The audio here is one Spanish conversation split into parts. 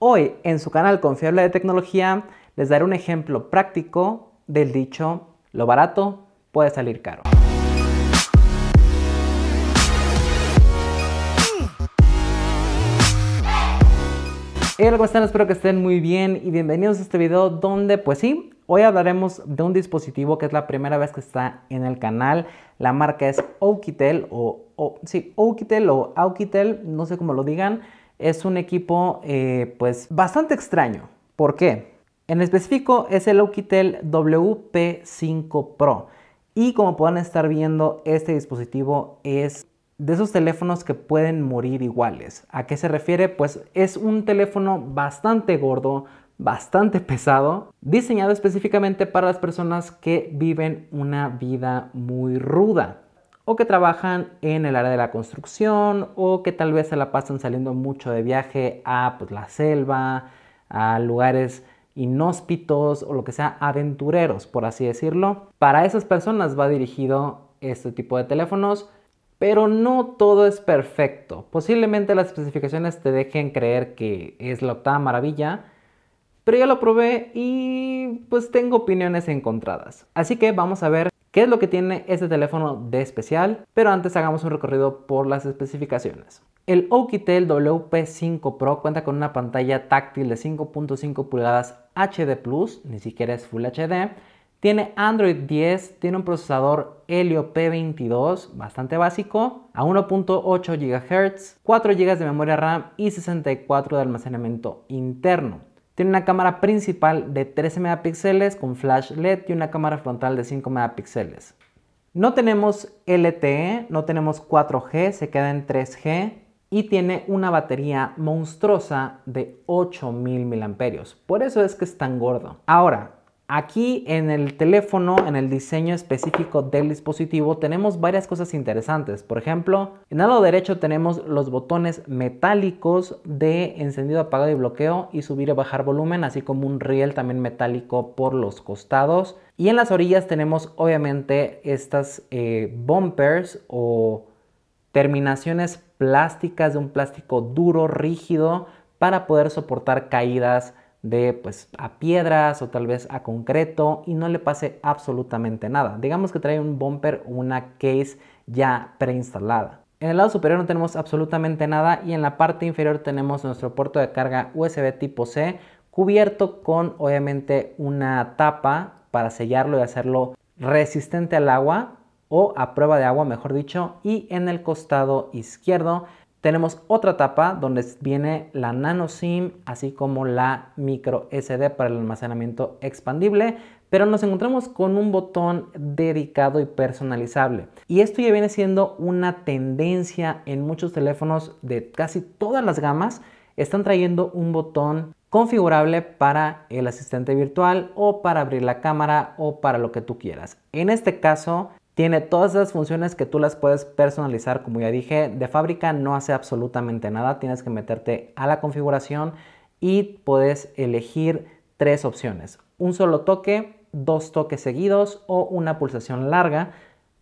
Hoy en su canal Confiable de Tecnología les daré un ejemplo práctico del dicho lo barato puede salir caro. hola, ¿cómo están? Espero que estén muy bien y bienvenidos a este video donde, pues sí, hoy hablaremos de un dispositivo que es la primera vez que está en el canal. La marca es Oukitel o, o sí, Oukitel o Aukitel, no sé cómo lo digan es un equipo eh, pues bastante extraño. ¿Por qué? En específico es el Oukitel WP5 Pro. Y como pueden estar viendo, este dispositivo es de esos teléfonos que pueden morir iguales. ¿A qué se refiere? Pues es un teléfono bastante gordo, bastante pesado, diseñado específicamente para las personas que viven una vida muy ruda o que trabajan en el área de la construcción o que tal vez se la pasan saliendo mucho de viaje a pues, la selva, a lugares inhóspitos o lo que sea, aventureros, por así decirlo. Para esas personas va dirigido este tipo de teléfonos, pero no todo es perfecto. Posiblemente las especificaciones te dejen creer que es la octava maravilla, pero yo lo probé y pues tengo opiniones encontradas. Así que vamos a ver ¿Qué es lo que tiene este teléfono de especial? Pero antes hagamos un recorrido por las especificaciones. El Oukitel WP5 Pro cuenta con una pantalla táctil de 5.5 pulgadas HD+, ni siquiera es Full HD, tiene Android 10, tiene un procesador Helio P22, bastante básico, a 1.8 GHz, 4 GB de memoria RAM y 64 de almacenamiento interno. Tiene una cámara principal de 13 megapíxeles con flash LED y una cámara frontal de 5 megapíxeles. No tenemos LTE, no tenemos 4G, se queda en 3G y tiene una batería monstruosa de 8000 mAh. Por eso es que es tan gordo. Ahora, Aquí en el teléfono, en el diseño específico del dispositivo, tenemos varias cosas interesantes. Por ejemplo, en el lado derecho tenemos los botones metálicos de encendido, apagado y bloqueo y subir y bajar volumen, así como un riel también metálico por los costados. Y en las orillas tenemos obviamente estas eh, bumpers o terminaciones plásticas de un plástico duro, rígido, para poder soportar caídas de pues a piedras o tal vez a concreto y no le pase absolutamente nada. Digamos que trae un bumper o una case ya preinstalada. En el lado superior no tenemos absolutamente nada y en la parte inferior tenemos nuestro puerto de carga USB tipo C cubierto con obviamente una tapa para sellarlo y hacerlo resistente al agua o a prueba de agua mejor dicho y en el costado izquierdo tenemos otra tapa donde viene la nano SIM, así como la micro SD para el almacenamiento expandible, pero nos encontramos con un botón dedicado y personalizable. Y esto ya viene siendo una tendencia en muchos teléfonos de casi todas las gamas, están trayendo un botón configurable para el asistente virtual o para abrir la cámara o para lo que tú quieras. En este caso, tiene todas las funciones que tú las puedes personalizar, como ya dije, de fábrica no hace absolutamente nada, tienes que meterte a la configuración y puedes elegir tres opciones, un solo toque, dos toques seguidos o una pulsación larga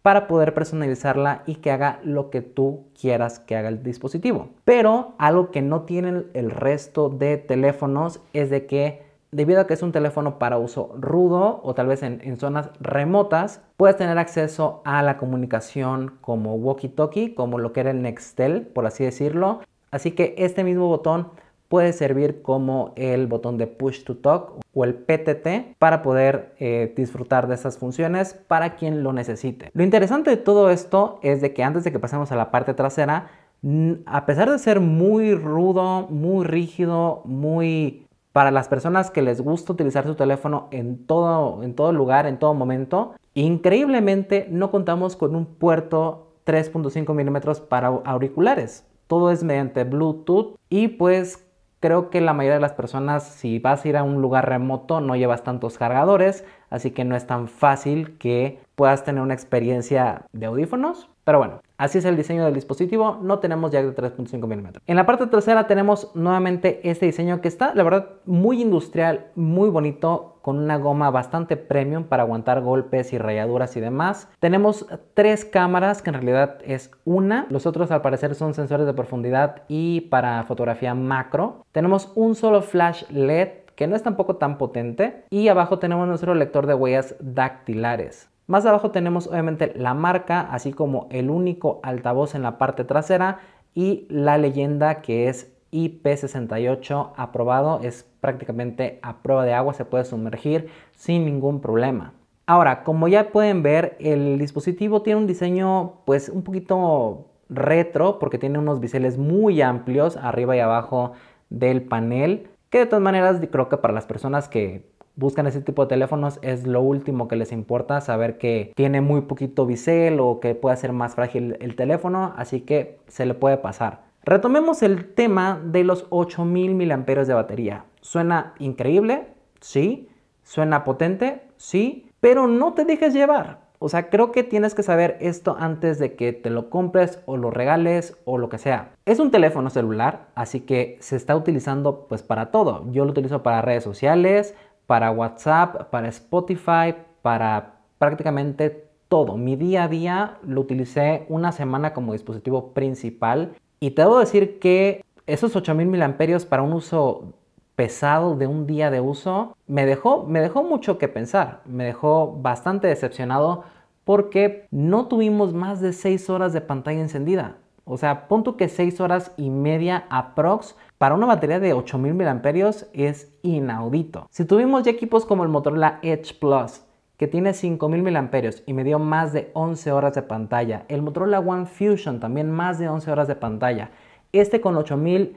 para poder personalizarla y que haga lo que tú quieras que haga el dispositivo. Pero algo que no tienen el resto de teléfonos es de que debido a que es un teléfono para uso rudo o tal vez en, zonas remotas, puedes tener acceso a la comunicación como walkie-talkie, como lo que era el Nextel, por así decirlo. Así que este mismo botón puede servir como el botón de push to talk o el PTT para poder eh, disfrutar de estas funciones para quien lo necesite. Lo interesante de todo esto es de que antes de que pasemos a la parte trasera, a pesar de ser muy rudo, muy rígido, muy para las personas que les gusta utilizar su teléfono en todo, en todo lugar, en todo momento, increíblemente no contamos con un puerto 3.5 milímetros para auriculares. Todo es mediante Bluetooth y pues creo que la mayoría de las personas si vas a ir a un lugar remoto no llevas tantos cargadores, así que no es tan fácil que puedas tener una experiencia de audífonos. Pero bueno, Así es el diseño del dispositivo, no tenemos jack de 3.5 milímetros. En la parte trasera tenemos nuevamente este diseño que está, la verdad, muy industrial, muy bonito, con una goma bastante premium para aguantar golpes y rayaduras y demás. Tenemos tres cámaras, que en realidad es una. Los otros al parecer son sensores de profundidad y para fotografía macro. Tenemos un solo flash LED que no es tampoco tan potente. Y abajo tenemos nuestro lector de huellas dactilares. Más abajo tenemos obviamente la marca, así como el único altavoz en la parte trasera y la leyenda que es IP68 aprobado, es prácticamente a prueba de agua, se puede sumergir sin ningún problema. Ahora, como ya pueden ver, el dispositivo tiene un diseño pues un poquito retro porque tiene unos biseles muy amplios arriba y abajo del panel, que de todas maneras creo que para las personas que buscan ese tipo de teléfonos es lo último que les importa, saber que tiene muy poquito bisel o que puede ser más frágil el teléfono, así que se le puede pasar. Retomemos el tema de los 8000 mAh de batería. ¿Suena increíble? Sí. ¿Suena potente? Sí. Pero no te dejes llevar. O sea, creo que tienes que saber esto antes de que te lo compres o lo regales o lo que sea. Es un teléfono celular, así que se está utilizando pues para todo. Yo lo utilizo para redes sociales, para WhatsApp, para Spotify, para prácticamente todo. Mi día a día lo utilicé una semana como dispositivo principal y te debo decir que esos 8000 amperios para un uso pesado de un día de uso me dejó, me dejó mucho que pensar, me dejó bastante decepcionado porque no tuvimos más de 6 horas de pantalla encendida. O sea, punto que 6 horas y media aprox para una batería de 8000 mAh es inaudito. Si tuvimos ya equipos como el Motorola Edge Plus, que tiene 5000 mAh y me dio más de 11 horas de pantalla, el Motorola One Fusion también más de 11 horas de pantalla, este con 8000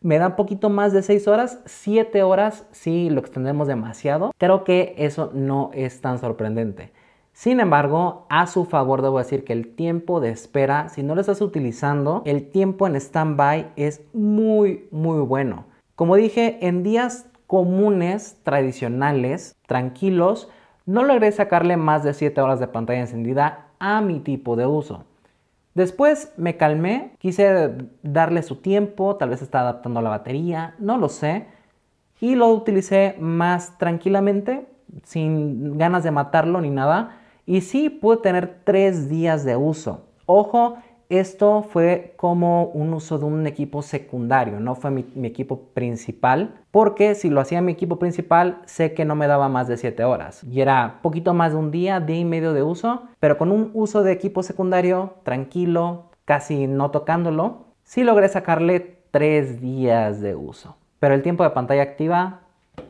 me da un poquito más de 6 horas, 7 horas si lo extendemos demasiado. Creo que eso no es tan sorprendente. Sin embargo, a su favor debo decir que el tiempo de espera, si no lo estás utilizando, el tiempo en stand-by es muy, muy bueno. Como dije, en días comunes, tradicionales, tranquilos, no logré sacarle más de 7 horas de pantalla encendida a mi tipo de uso. Después me calmé, quise darle su tiempo, tal vez está adaptando la batería, no lo sé, y lo utilicé más tranquilamente, sin ganas de matarlo ni nada, y sí pude tener tres días de uso. Ojo, esto fue como un uso de un equipo secundario, no fue mi, equipo principal, porque si lo hacía mi equipo principal, sé que no me daba más de siete horas. Y era poquito más de un día, día y medio de uso, pero con un uso de equipo secundario, tranquilo, casi no tocándolo, sí logré sacarle tres días de uso. Pero el tiempo de pantalla activa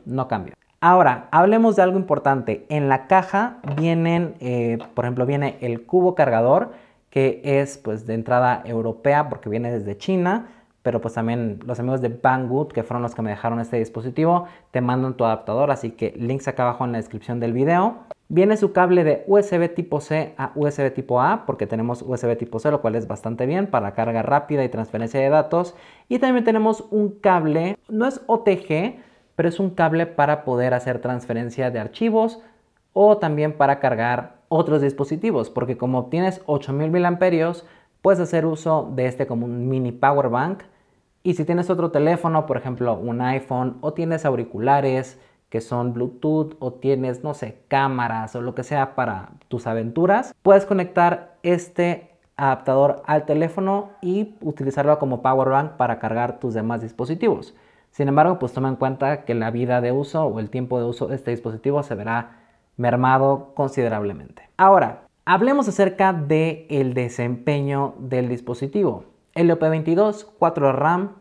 no cambió. Ahora, hablemos de algo importante. En la caja vienen, eh, por ejemplo, viene el cubo cargador, que es pues de entrada europea porque viene desde China, pero pues también los amigos de Banggood, que fueron los que me dejaron este dispositivo, te mandan tu adaptador, así que links acá abajo en la descripción del video. Viene su cable de USB tipo C a USB tipo A, porque tenemos USB tipo C, lo cual es bastante bien para carga rápida y transferencia de datos. Y también tenemos un cable, no es OTG, pero es un cable para poder hacer transferencia de archivos o también para cargar otros dispositivos, porque como obtienes 8000 amperios puedes hacer uso de este como un mini power bank. Y si tienes otro teléfono, por ejemplo, un iPhone o tienes auriculares que son Bluetooth o tienes, no sé, cámaras o lo que sea para tus aventuras, puedes conectar este adaptador al teléfono y utilizarlo como power bank para cargar tus demás dispositivos. Sin embargo, pues toma en cuenta que la vida de uso o el tiempo de uso de este dispositivo se verá mermado considerablemente. Ahora, hablemos acerca del el desempeño del dispositivo. El LP22, 4 RAM,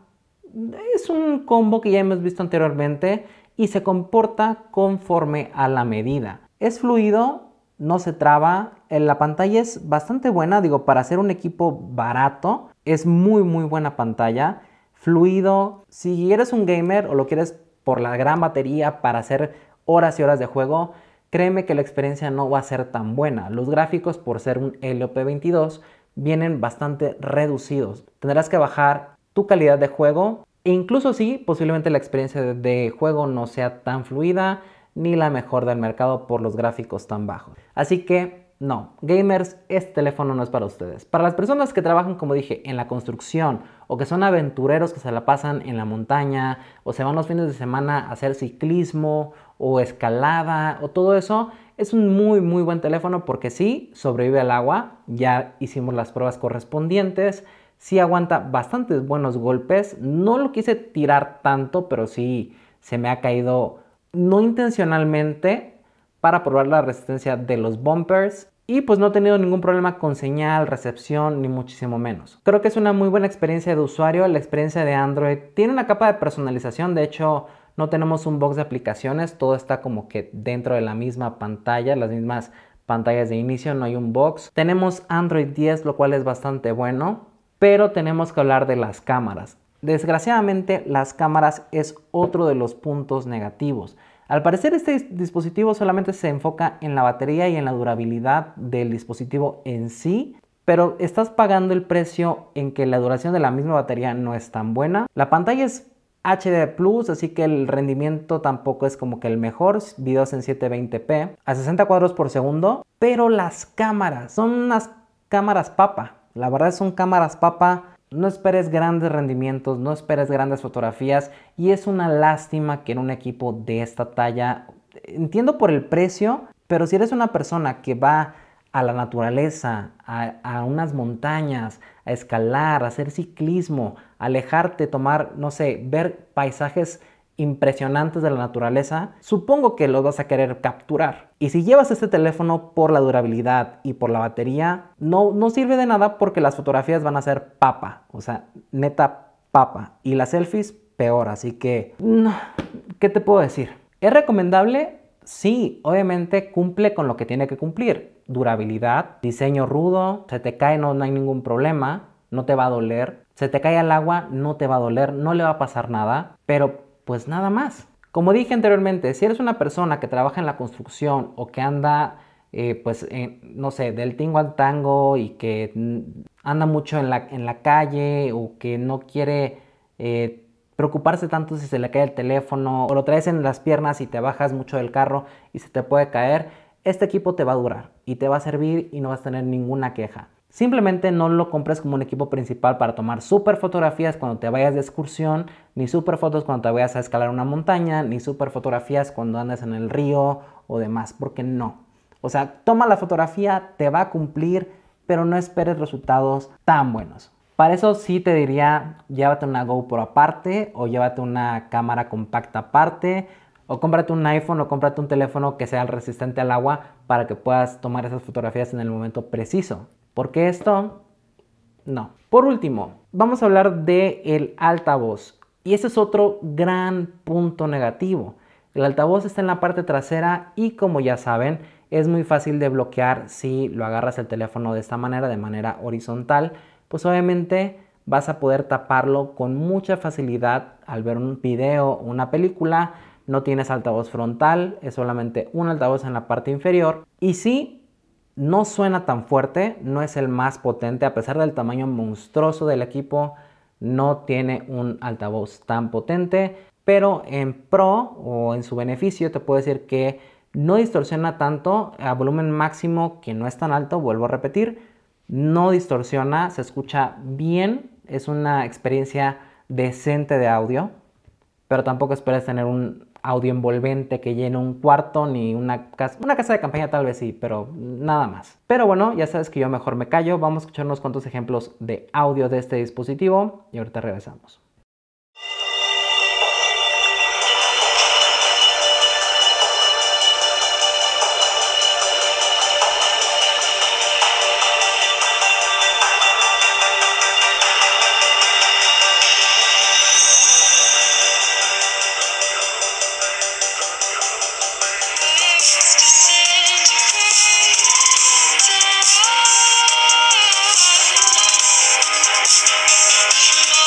es un combo que ya hemos visto anteriormente y se comporta conforme a la medida. Es fluido, no se traba, eh, la pantalla es bastante buena, digo, para hacer un equipo barato, es muy muy buena pantalla fluido. Si eres un gamer o lo quieres por la gran batería para hacer horas y horas de juego, créeme que la experiencia no va a ser tan buena. Los gráficos, por ser un LOP22, vienen bastante reducidos. Tendrás que bajar tu calidad de juego e incluso si posiblemente la experiencia de juego no sea tan fluida ni la mejor del mercado por los gráficos tan bajos. Así que no, gamers, este teléfono no es para ustedes. Para las personas que trabajan, como dije, en la construcción o que son aventureros que se la pasan en la montaña o se van los fines de semana a hacer ciclismo o escalada o todo eso, es un muy muy buen teléfono porque sí sobrevive al agua, ya hicimos las pruebas correspondientes, sí aguanta bastantes buenos golpes, no lo quise tirar tanto, pero sí se me ha caído no intencionalmente para probar la resistencia de los bumpers y pues no he tenido ningún problema con señal, recepción, ni muchísimo menos. Creo que es una muy buena experiencia de usuario, la experiencia de Android tiene una capa de personalización, de hecho no tenemos un box de aplicaciones, todo está como que dentro de la misma pantalla, las mismas pantallas de inicio, no hay un box. Tenemos Android 10, lo cual es bastante bueno, pero tenemos que hablar de las cámaras. Desgraciadamente las cámaras es otro de los puntos negativos. Al parecer este dispositivo solamente se enfoca en la batería y en la durabilidad del dispositivo en sí, pero estás pagando el precio en que la duración de la misma batería no es tan buena. La pantalla es HD Plus, así que el rendimiento tampoco es como que el mejor, videos en 720p a 60 cuadros por segundo, pero las cámaras son unas cámaras papa, la verdad son cámaras papa no esperes grandes rendimientos, no esperes grandes fotografías y es una lástima que en un equipo de esta talla, entiendo por el precio, pero si eres una persona que va a la naturaleza, a, unas montañas, a escalar, a hacer ciclismo, alejarte, tomar, no sé, ver paisajes impresionantes de la naturaleza, supongo que los vas a querer capturar. Y si llevas este teléfono por la durabilidad y por la batería, no, no sirve de nada porque las fotografías van a ser papa, o sea, neta papa. Y las selfies peor, así que, ¿qué te puedo decir? ¿Es recomendable? Sí, obviamente cumple con lo que tiene que cumplir. Durabilidad, diseño rudo, se te cae, no, no hay ningún problema, no te va a doler. Se te cae al agua, no te va a doler, no le va a pasar nada. Pero pues nada más. Como dije anteriormente, si eres una persona que trabaja en la construcción o que anda, eh, pues, no sé, del tingo al tango y que anda mucho en la, en la calle o que no quiere eh, preocuparse tanto si se le cae el teléfono o lo traes en las piernas y te bajas mucho del carro y se te puede caer, este equipo te va a durar y te va a servir y no vas a tener ninguna queja. Simplemente no lo compres como un equipo principal para tomar super fotografías cuando te vayas de excursión, ni super fotos cuando te vayas a escalar una montaña, ni super fotografías cuando andas en el río o demás, porque no. O sea, toma la fotografía, te va a cumplir, pero no esperes resultados tan buenos. Para eso sí te diría, llévate una GoPro aparte o llévate una cámara compacta aparte o cómprate un iPhone o cómprate un teléfono que sea resistente al agua para que puedas tomar esas fotografías en el momento preciso. Porque esto, no. Por último, vamos a hablar de altavoz. Y ese es otro gran punto negativo. El altavoz está en la parte trasera y como ya saben, es muy fácil de bloquear si lo agarras el teléfono de esta manera, de manera horizontal. Pues obviamente vas a poder taparlo con mucha facilidad al ver un video una película. No tienes altavoz frontal, es solamente un altavoz en la parte inferior. Y sí, no suena tan fuerte, no es el más potente, a pesar del tamaño monstruoso del equipo, no tiene un altavoz tan potente, pero en pro o en su beneficio te puedo decir que no distorsiona tanto a volumen máximo que no es tan alto, vuelvo a repetir, no distorsiona, se escucha bien, es una experiencia decente de audio, pero tampoco esperes tener un audio envolvente que llene un cuarto ni una casa, una casa de campaña tal vez sí, pero nada más. Pero bueno, ya sabes que yo mejor me callo, vamos a escuchar unos cuantos ejemplos de audio de este dispositivo y ahorita regresamos. Música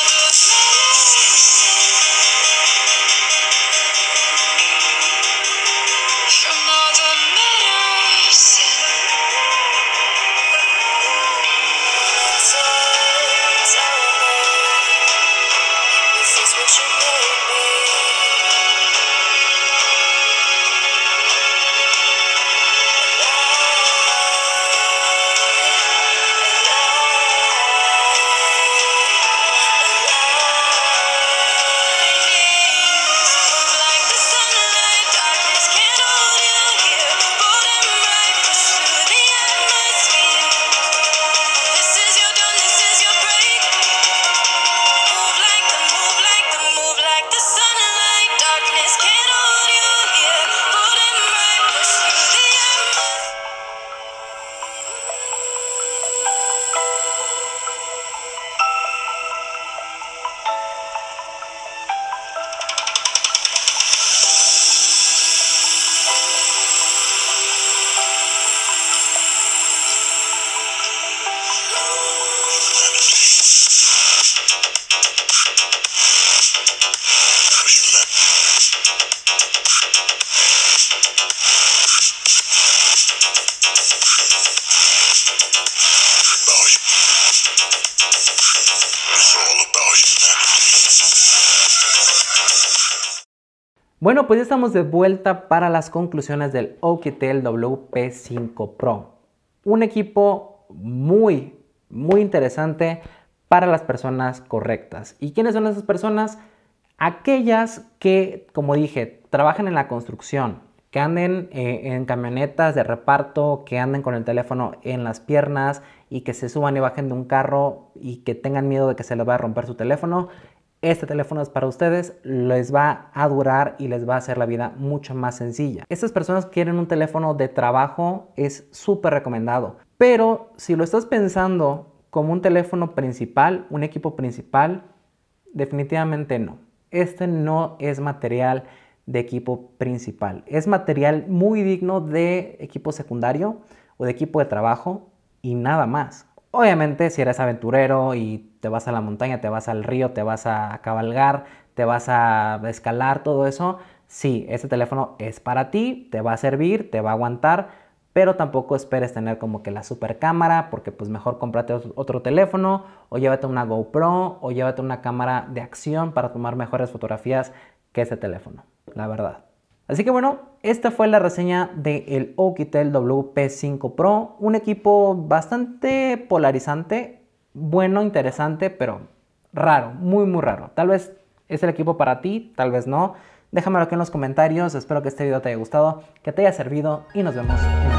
Bueno, pues ya estamos de vuelta para las conclusiones del Oukitel WP5 Pro. Un equipo muy, muy interesante para las personas correctas. ¿Y quiénes son esas personas? Aquellas que, como dije, trabajan en la construcción, que anden eh, en camionetas de reparto, que anden con el teléfono en las piernas y que se suban y bajen de un carro y que tengan miedo de que se les vaya a romper su teléfono este teléfono es para ustedes, les va a durar y les va a hacer la vida mucho más sencilla. Estas personas quieren un teléfono de trabajo, es súper recomendado. Pero si lo estás pensando como un teléfono principal, un equipo principal, definitivamente no. Este no es material de equipo principal. Es material muy digno de equipo secundario o de equipo de trabajo y nada más. Obviamente, si eres aventurero y te vas a la montaña, te vas al río, te vas a cabalgar, te vas a escalar, todo eso, sí, ese teléfono es para ti, te va a servir, te va a aguantar, pero tampoco esperes tener como que la super cámara, porque pues mejor cómprate otro teléfono o llévate una GoPro o llévate una cámara de acción para tomar mejores fotografías que ese teléfono, la verdad. Así que bueno, esta fue la reseña del de Oukitel WP5 Pro, un equipo bastante polarizante, bueno, interesante, pero raro, muy muy raro. Tal vez es el equipo para ti, tal vez no. Déjamelo aquí en los comentarios, espero que este video te haya gustado, que te haya servido y nos vemos